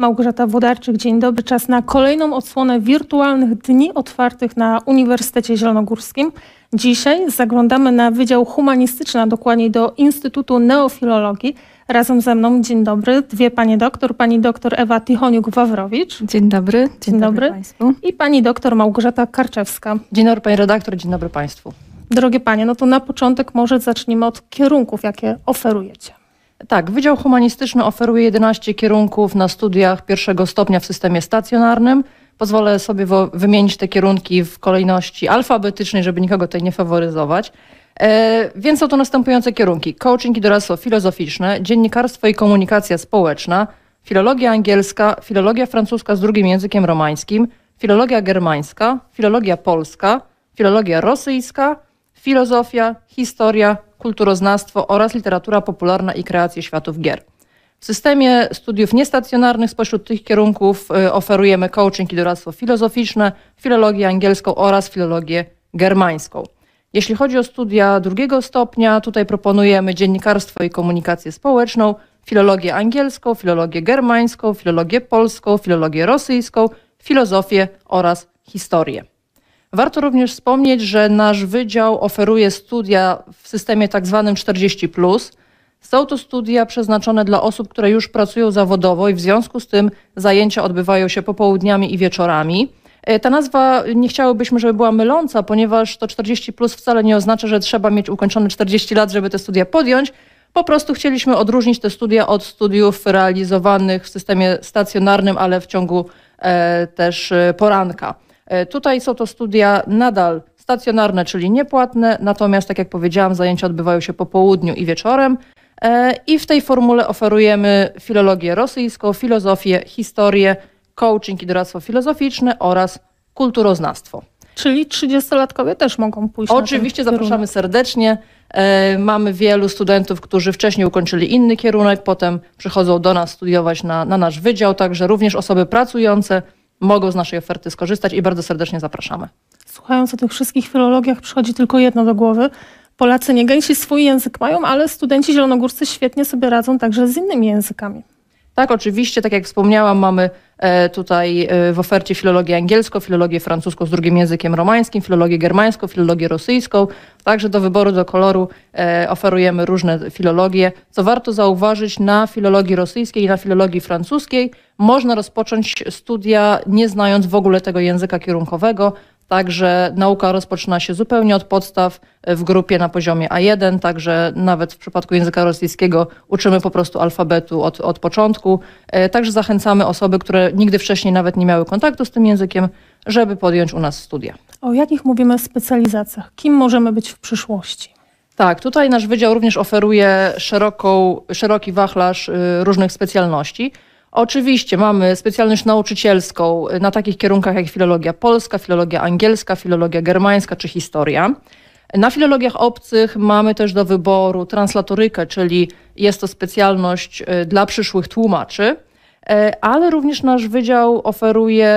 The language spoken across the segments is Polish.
Małgorzata Wodarczyk, dzień dobry. Czas na kolejną odsłonę wirtualnych dni otwartych na Uniwersytecie Zielonogórskim. Dzisiaj zaglądamy na Wydział Humanistyczny, a dokładniej do Instytutu Neofilologii. Razem ze mną, dzień dobry, dwie panie doktor, pani doktor Ewa Tichoniuk-Wawrowicz. Dzień dobry. Dzień, dzień dobry, dobry Państwu. I pani doktor Małgorzata Karczewska. Dzień dobry, pani redaktor, dzień dobry Państwu. Drogie panie, no to na początek może zacznijmy od kierunków, jakie oferujecie. Tak, Wydział Humanistyczny oferuje 11 kierunków na studiach pierwszego stopnia w systemie stacjonarnym. Pozwolę sobie wymienić te kierunki w kolejności alfabetycznej, żeby nikogo tutaj nie faworyzować. E, więc są to następujące kierunki: coaching i doradztwo filozoficzne, dziennikarstwo i komunikacja społeczna, filologia angielska, filologia francuska z drugim językiem romańskim, filologia germańska, filologia polska, filologia rosyjska, filozofia, historia, kulturoznawstwo oraz literatura popularna i kreacje światów gier. W systemie studiów niestacjonarnych spośród tych kierunków y, oferujemy coaching i doradztwo filozoficzne, filologię angielską oraz filologię germańską. Jeśli chodzi o studia drugiego stopnia, tutaj proponujemy dziennikarstwo i komunikację społeczną, filologię angielską, filologię germańską, filologię polską, filologię rosyjską, filozofię oraz historię. Warto również wspomnieć, że nasz wydział oferuje studia w systemie tak zwanym 40. Są to studia przeznaczone dla osób, które już pracują zawodowo i w związku z tym zajęcia odbywają się popołudniami i wieczorami. E, ta nazwa nie chciałybyśmy, żeby była myląca, ponieważ to 40 plus wcale nie oznacza, że trzeba mieć ukończone 40 lat, żeby te studia podjąć. Po prostu chcieliśmy odróżnić te studia od studiów realizowanych w systemie stacjonarnym, ale w ciągu e, też e, poranka. E, tutaj są to studia nadal stacjonarne, czyli niepłatne, natomiast tak jak powiedziałam, zajęcia odbywają się po południu i wieczorem. E, I w tej formule oferujemy filologię rosyjską, filozofię, historię, coaching i doradztwo filozoficzne oraz kulturoznawstwo. Czyli 30-latkowie też mogą pójść. Oczywiście zapraszamy serdecznie. E, mamy wielu studentów, którzy wcześniej ukończyli inny kierunek, potem przychodzą do nas studiować na, na nasz wydział, także również osoby pracujące, mogą z naszej oferty skorzystać i bardzo serdecznie zapraszamy. Słuchając o tych wszystkich filologiach, przychodzi tylko jedno do głowy. Polacy nie gęsi swój język mają, ale studenci zielonogórscy świetnie sobie radzą także z innymi językami. Tak, oczywiście, tak jak wspomniałam, mamy E, tutaj e, w ofercie filologię angielską, filologię francuską z drugim językiem romańskim, filologię germańską, filologię rosyjską. Także do wyboru, do koloru e, oferujemy różne filologie. Co warto zauważyć, na filologii rosyjskiej i na filologii francuskiej można rozpocząć studia nie znając w ogóle tego języka kierunkowego. Także nauka rozpoczyna się zupełnie od podstaw e, w grupie na poziomie A1, także nawet w przypadku języka rosyjskiego uczymy po prostu alfabetu od, od początku. E, także zachęcamy osoby, które nigdy wcześniej nawet nie miały kontaktu z tym językiem, żeby podjąć u nas studia. O jakich mówimy specjalizacjach? Kim możemy być w przyszłości? Tak, tutaj nasz wydział również oferuje szeroką, szeroki wachlarz y, różnych specjalności. Oczywiście mamy specjalność nauczycielską na takich kierunkach jak filologia polska, filologia angielska, filologia germańska czy historia. Na filologiach obcych mamy też do wyboru translatorykę, czyli jest to specjalność e, dla przyszłych tłumaczy, e, ale również nasz wydział oferuje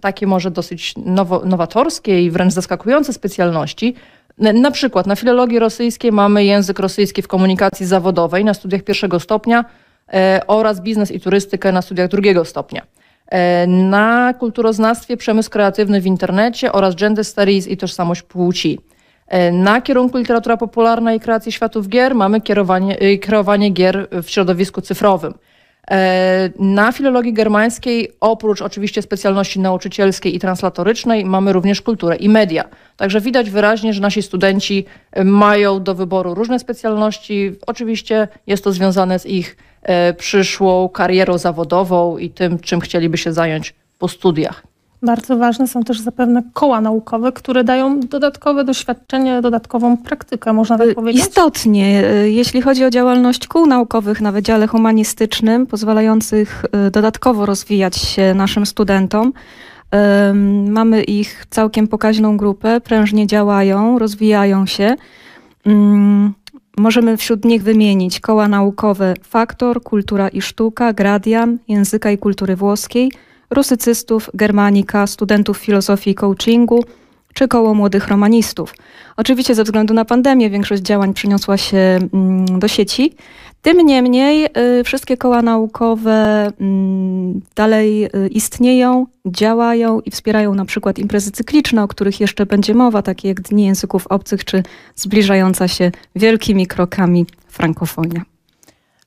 takie może dosyć nowo, nowatorskie i wręcz zaskakujące specjalności. Na przykład na filologii rosyjskiej mamy język rosyjski w komunikacji zawodowej na studiach pierwszego stopnia, E, oraz biznes i turystykę na studiach drugiego stopnia. E, na kulturoznawstwie przemysł kreatywny w internecie oraz gender studies i tożsamość płci. E, na kierunku literatura popularna i kreacji światów gier mamy kierowanie, kierowanie gier w środowisku cyfrowym. E, na filologii germańskiej, oprócz oczywiście specjalności nauczycielskiej i translatorycznej, mamy również kulturę i media. Także widać wyraźnie, że nasi studenci e, mają do wyboru różne specjalności. Oczywiście jest to związane z ich e, przyszłą karierą zawodową i tym, czym chcieliby się zająć po studiach. Bardzo ważne są też zapewne koła naukowe, które dają dodatkowe doświadczenie, dodatkową praktykę, można tak y, powiedzieć. Istotnie, y, jeśli chodzi o działalność kół naukowych na Wydziale Humanistycznym, pozwalających y, dodatkowo rozwijać się naszym studentom, mamy ich całkiem pokaźną grupę, prężnie działają, rozwijają się. Możemy wśród nich wymienić koła naukowe Faktor, Kultura i Sztuka, Gradiam, Języka i Kultury Włoskiej – rusycystów, germanika, studentów filozofii i coachingu czy koło młodych romanistów. Oczywiście ze względu na pandemię większość działań przeniosła się mm, do sieci. Tym niemniej y, wszystkie koła naukowe mm, dalej y, istnieją, działają i wspierają na przykład imprezy cykliczne, o których jeszcze będzie mowa, takie jak Dni Języków Obcych czy zbliżająca się wielkimi krokami frankofonia.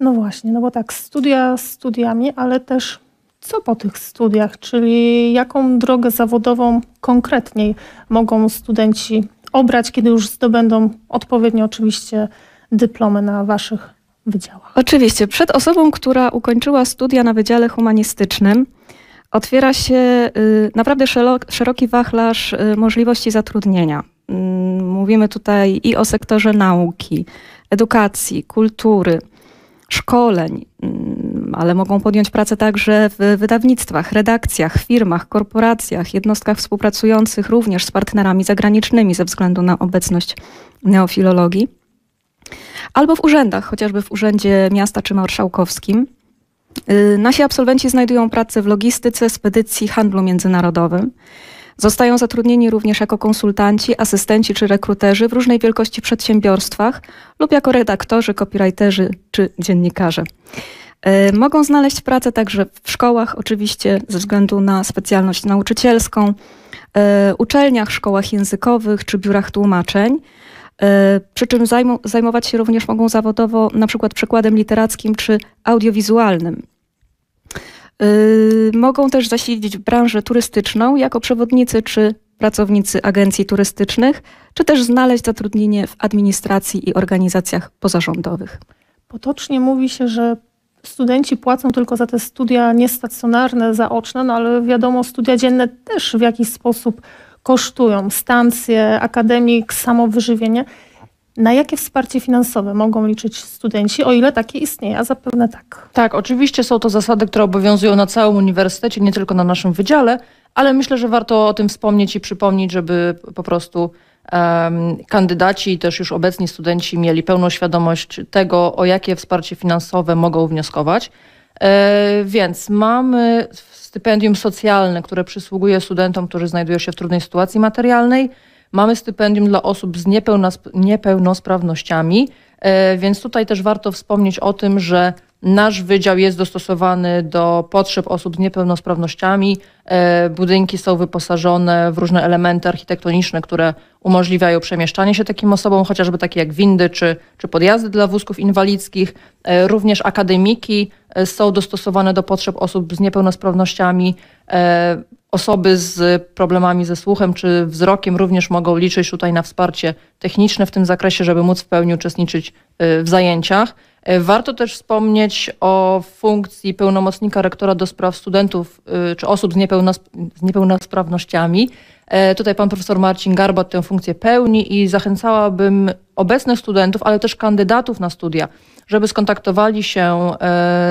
No właśnie, no bo tak, studia z studiami, ale też co po tych studiach, czyli jaką drogę zawodową konkretniej mogą studenci obrać, kiedy już zdobędą odpowiednio oczywiście dyplomy na waszych wydziałach? Oczywiście. Przed osobą, która ukończyła studia na Wydziale Humanistycznym, otwiera się y, naprawdę szeroki wachlarz y, możliwości zatrudnienia. Mm, mówimy tutaj i o sektorze nauki, edukacji, kultury, szkoleń, mm, ale mogą podjąć pracę także w wydawnictwach, redakcjach, firmach, korporacjach, jednostkach współpracujących również z partnerami zagranicznymi ze względu na obecność neofilologii, albo w urzędach, chociażby w Urzędzie Miasta czy Marszałkowskim. Y, nasi absolwenci znajdują pracę w logistyce, spedycji, handlu międzynarodowym. Zostają zatrudnieni również jako konsultanci, asystenci czy rekruterzy w różnej wielkości przedsiębiorstwach lub jako redaktorzy, copywriterzy czy dziennikarze. E, mogą znaleźć pracę także w szkołach, oczywiście ze względu na specjalność nauczycielską, e, uczelniach, szkołach językowych czy biurach tłumaczeń. E, przy czym zajm zajmować się również mogą zawodowo na przykład przekładem literackim czy audiowizualnym. Mogą też zasiedzieć w branżę turystyczną jako przewodnicy czy pracownicy agencji turystycznych, czy też znaleźć zatrudnienie w administracji i organizacjach pozarządowych. Potocznie mówi się, że studenci płacą tylko za te studia niestacjonarne, zaoczne, no ale wiadomo, studia dzienne też w jakiś sposób kosztują. Stancje, akademik, samowyżywienie. Na jakie wsparcie finansowe mogą liczyć studenci, o ile takie istnieje? A zapewne tak. Tak, oczywiście są to zasady, które obowiązują na całym uniwersytecie, nie tylko na naszym wydziale, ale myślę, że warto o tym wspomnieć i przypomnieć, żeby po prostu kandydaci i też już obecni studenci mieli pełną świadomość tego, o jakie wsparcie finansowe mogą wnioskować. E, więc mamy stypendium socjalne, które przysługuje studentom, którzy znajdują się w trudnej sytuacji materialnej. Mamy stypendium dla osób z niepełnosprawnościami, e, więc tutaj też warto wspomnieć o tym, że Nasz wydział jest dostosowany do potrzeb osób z niepełnosprawnościami. E, budynki są wyposażone w różne elementy architektoniczne, które umożliwiają przemieszczanie się takim osobom, chociażby takie jak windy czy, czy podjazdy dla wózków inwalidzkich. E, również akademiki e, są dostosowane do potrzeb osób z niepełnosprawnościami. Osoby z problemami ze słuchem czy wzrokiem również mogą liczyć tutaj na wsparcie techniczne w tym zakresie, żeby móc w pełni uczestniczyć w zajęciach. E, warto też wspomnieć o funkcji pełnomocnika rektora do spraw studentów e, czy osób z, niepełnos z niepełnosprawnościami. E, tutaj pan profesor Marcin Garbat tę funkcję pełni i zachęcałabym obecnych studentów, ale też kandydatów na studia, żeby skontaktowali się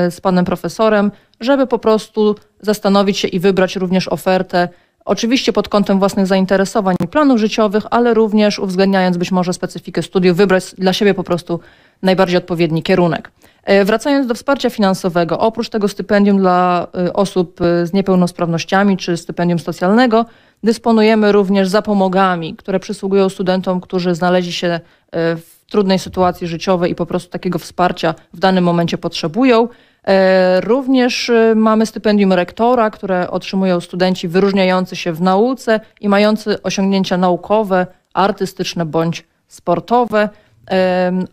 z panem profesorem, żeby po prostu zastanowić się i wybrać również ofertę. Oczywiście pod kątem własnych zainteresowań i planów życiowych, ale również uwzględniając być może specyfikę studiów, wybrać dla siebie po prostu najbardziej odpowiedni kierunek. E, wracając do wsparcia finansowego, oprócz tego stypendium dla e, osób e, z niepełnosprawnościami czy stypendium socjalnego, dysponujemy również zapomogami, które przysługują studentom, którzy znaleźli się w trudnej sytuacji życiowej i po prostu takiego wsparcia w danym momencie potrzebują. Również mamy stypendium rektora, które otrzymują studenci wyróżniający się w nauce i mający osiągnięcia naukowe, artystyczne bądź sportowe.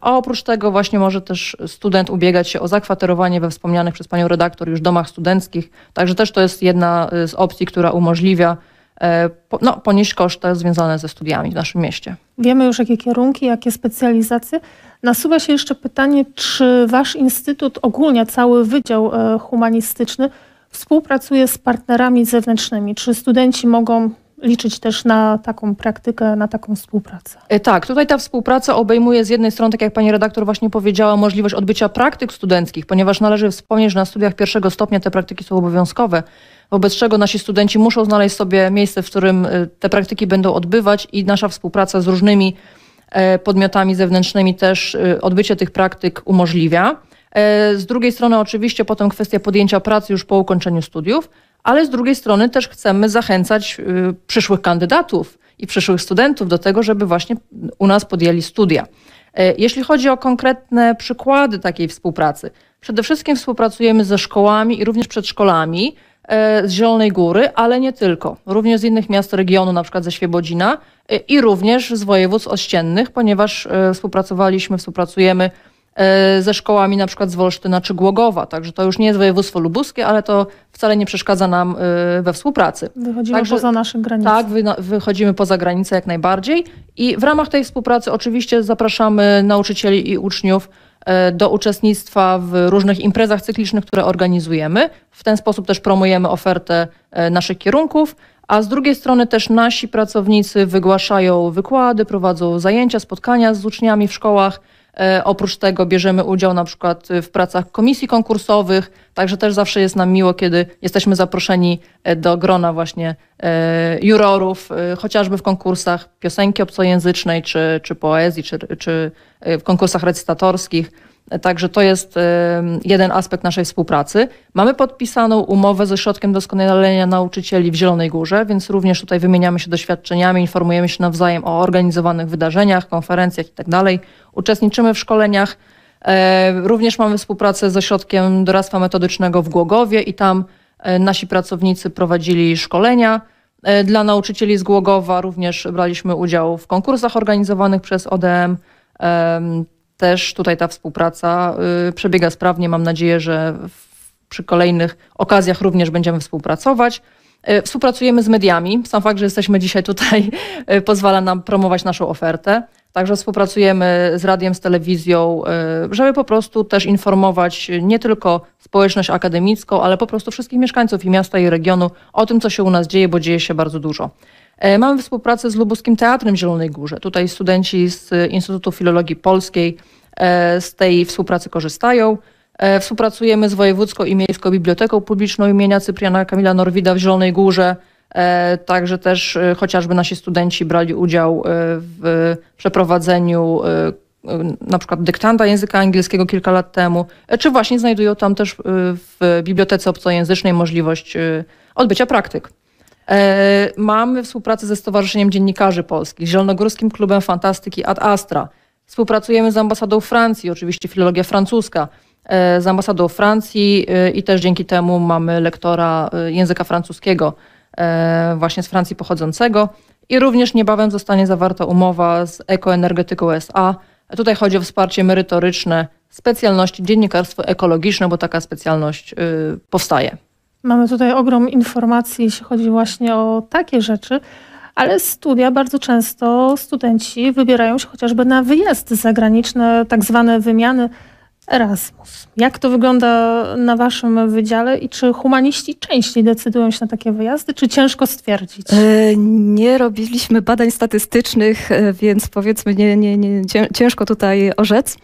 A oprócz tego właśnie może też student ubiegać się o zakwaterowanie we wspomnianych przez panią redaktor już domach studenckich. Także też to jest jedna e, z opcji, która umożliwia e, no, ponieść koszty związane ze studiami w naszym mieście. Wiemy już, jakie kierunki, jakie specjalizacje. Nasuwa się jeszcze pytanie, czy Wasz Instytut, ogólnie cały Wydział e, Humanistyczny, współpracuje z partnerami zewnętrznymi? Czy studenci mogą liczyć też na taką praktykę, na taką współpracę. E, tak, tutaj ta współpraca obejmuje z jednej strony, tak jak pani redaktor właśnie powiedziała, możliwość odbycia praktyk studenckich, ponieważ należy wspomnieć, że na studiach pierwszego stopnia te praktyki są obowiązkowe, wobec czego nasi studenci muszą znaleźć sobie miejsce, w którym e, te praktyki będą odbywać i nasza współpraca z różnymi e, podmiotami zewnętrznymi też odbycie tych praktyk umożliwia. Z drugiej strony oczywiście potem kwestia podjęcia pracy już po ukończeniu studiów, ale z drugiej strony też chcemy zachęcać y, przyszłych kandydatów i przyszłych studentów do tego, żeby właśnie u nas podjęli studia. E, jeśli chodzi o konkretne przykłady takiej współpracy, przede wszystkim współpracujemy ze szkołami i również przedszkolami e, z Zielonej Góry, ale nie tylko, również z innych miast regionu, na przykład ze Świebodzina e, i również z województw ościennych, ponieważ współpracowaliśmy, współpracujemy E, ze szkołami na przykład z Wolsztyna czy Głogowa. Także to już nie jest województwo lubuskie, ale to wcale nie przeszkadza nam e, we współpracy. Wychodzimy Także, poza nasze granice. Tak, wychodzimy poza granice jak najbardziej i w ramach tej współpracy oczywiście zapraszamy nauczycieli i uczniów e, do uczestnictwa w różnych imprezach cyklicznych, które organizujemy. W ten sposób też promujemy ofertę naszych kierunków, a z drugiej strony też nasi pracownicy wygłaszają wykłady, prowadzą zajęcia, spotkania z uczniami w szkołach. E, oprócz tego bierzemy udział na przykład w pracach komisji konkursowych, także też zawsze jest nam miło, kiedy jesteśmy zaproszeni e, do grona właśnie e, jurorów, chociażby w konkursach piosenki obcojęzycznej, czy, czy poezji, czy, czy w konkursach recytatorskich. Także to jest y, jeden aspekt naszej współpracy. Mamy podpisaną umowę ze Środkiem Doskonalenia Nauczycieli w Zielonej Górze, więc również tutaj wymieniamy się doświadczeniami, informujemy się nawzajem o organizowanych wydarzeniach, konferencjach itd. Tak Uczestniczymy w szkoleniach. E, również mamy współpracę ze Ośrodkiem Doradztwa Metodycznego w Głogowie i tam e, nasi pracownicy prowadzili szkolenia. E, dla nauczycieli z Głogowa również braliśmy udział w konkursach organizowanych przez ODM też tutaj ta współpraca y, przebiega sprawnie. Mam nadzieję, że przy kolejnych okazjach również będziemy współpracować. Y, współpracujemy z mediami. Sam fakt, że jesteśmy dzisiaj tutaj, y, pozwala nam promować naszą ofertę. Także współpracujemy z radiem, z telewizją, żeby po prostu też informować nie tylko społeczność akademicką, ale po prostu wszystkich mieszkańców i miasta i regionu o tym, co się u nas dzieje, bo dzieje się bardzo dużo. E, mamy współpracę z Lubuskim Teatrem w Zielonej Górze. Tutaj studenci z Instytutu Filologii Polskiej e, z tej współpracy korzystają. E, współpracujemy z Wojewódzką i Miejską Biblioteką Publiczną imienia Cypriana Kamila Norwida w Zielonej Górze. Także też chociażby nasi studenci brali udział w przeprowadzeniu na przykład dyktanta języka angielskiego kilka lat temu, czy właśnie znajdują tam też w bibliotece obcojęzycznej możliwość odbycia praktyk. E, mamy współpracę ze Stowarzyszeniem Dziennikarzy Polskich, Zielonogórskim Klubem Fantastyki Ad Astra. Współpracujemy z ambasadą Francji, oczywiście filologia francuska, e, z ambasadą Francji e, i też dzięki temu mamy lektora języka francuskiego, właśnie z Francji pochodzącego. I również niebawem zostanie zawarta umowa z Ekoenergetyką SA. Tutaj chodzi o wsparcie merytoryczne specjalności dziennikarstwo ekologiczne, bo taka specjalność powstaje. Mamy tutaj ogrom informacji, jeśli chodzi właśnie o takie rzeczy, ale studia bardzo często studenci wybierają się chociażby na wyjazdy zagraniczne, tak zwane wymiany Erasmus. Jak to wygląda na Waszym wydziale i czy humaniści częściej decydują się na takie wyjazdy, czy ciężko stwierdzić? E, nie robiliśmy badań statystycznych, e, więc powiedzmy nie, nie, nie, ciężko tutaj orzec.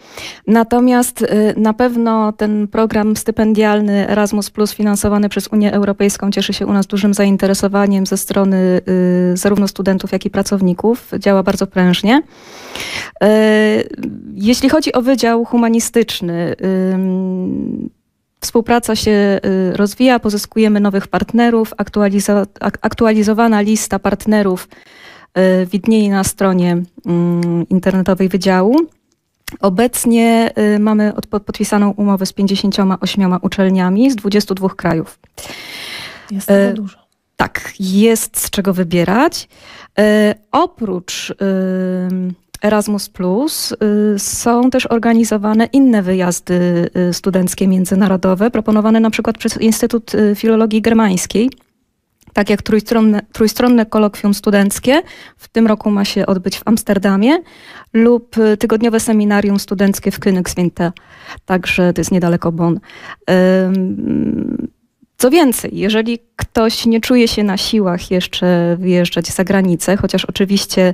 Natomiast e, na pewno ten program stypendialny Erasmus Plus finansowany przez Unię Europejską cieszy się u nas dużym zainteresowaniem ze strony y, zarówno studentów, jak i pracowników. Działa bardzo prężnie. Jeśli chodzi o Wydział Humanistyczny, Współpraca się y, rozwija, pozyskujemy nowych partnerów. aktualizowana lista partnerów y, widnieje na stronie internetowej wydziału. Obecnie y, mamy podpisaną umowę z 58 uczelniami z 22 krajów. Jest to dużo. Tak, jest z czego wybierać. Oprócz Erasmus, y, są też organizowane inne wyjazdy y, studenckie międzynarodowe, proponowane na przykład przez Instytut y, Filologii Germańskiej tak jak trójstronne, trójstronne kolokwium studenckie, w tym roku ma się odbyć w Amsterdamie, lub tygodniowe seminarium studenckie w Königswinter, także to jest niedaleko Bonn. Co więcej, jeżeli ktoś nie czuje się na siłach jeszcze wyjeżdżać za granicę, chociaż oczywiście...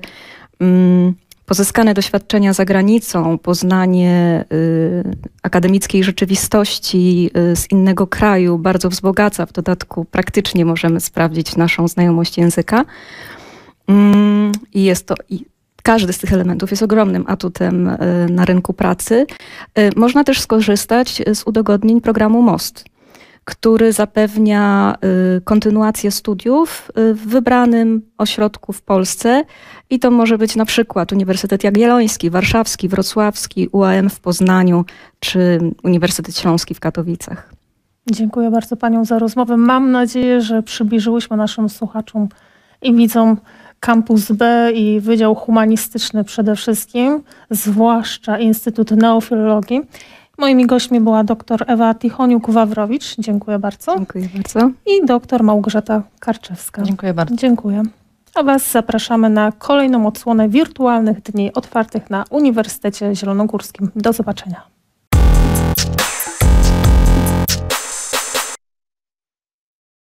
Mm, pozyskane doświadczenia za granicą, poznanie y, akademickiej rzeczywistości y, z innego kraju bardzo wzbogaca. W dodatku praktycznie możemy sprawdzić naszą znajomość języka. Mm, I jest to każdy z tych elementów jest ogromnym atutem y, na rynku pracy. Można też skorzystać z udogodnień programu MOST który zapewnia y, kontynuację studiów y, w wybranym ośrodku w Polsce. I to może być na przykład Uniwersytet Jagielloński, Warszawski, Wrocławski, UAM w Poznaniu czy Uniwersytet Śląski w Katowicach. Dziękuję bardzo Panią za rozmowę. Mam nadzieję, że przybliżyłyśmy naszym słuchaczom i widzom Kampus B i Wydział Humanistyczny przede wszystkim, zwłaszcza Instytut Neofilologii. Moimi gośćmi była dr Ewa Tichoniuk-Wawrowicz. Dziękuję bardzo. Dziękuję bardzo. I dr Małgorzata Karczewska. Dziękuję bardzo. Dziękuję. A Was zapraszamy na kolejną odsłonę wirtualnych dni otwartych na Uniwersytecie Zielonogórskim. Do zobaczenia.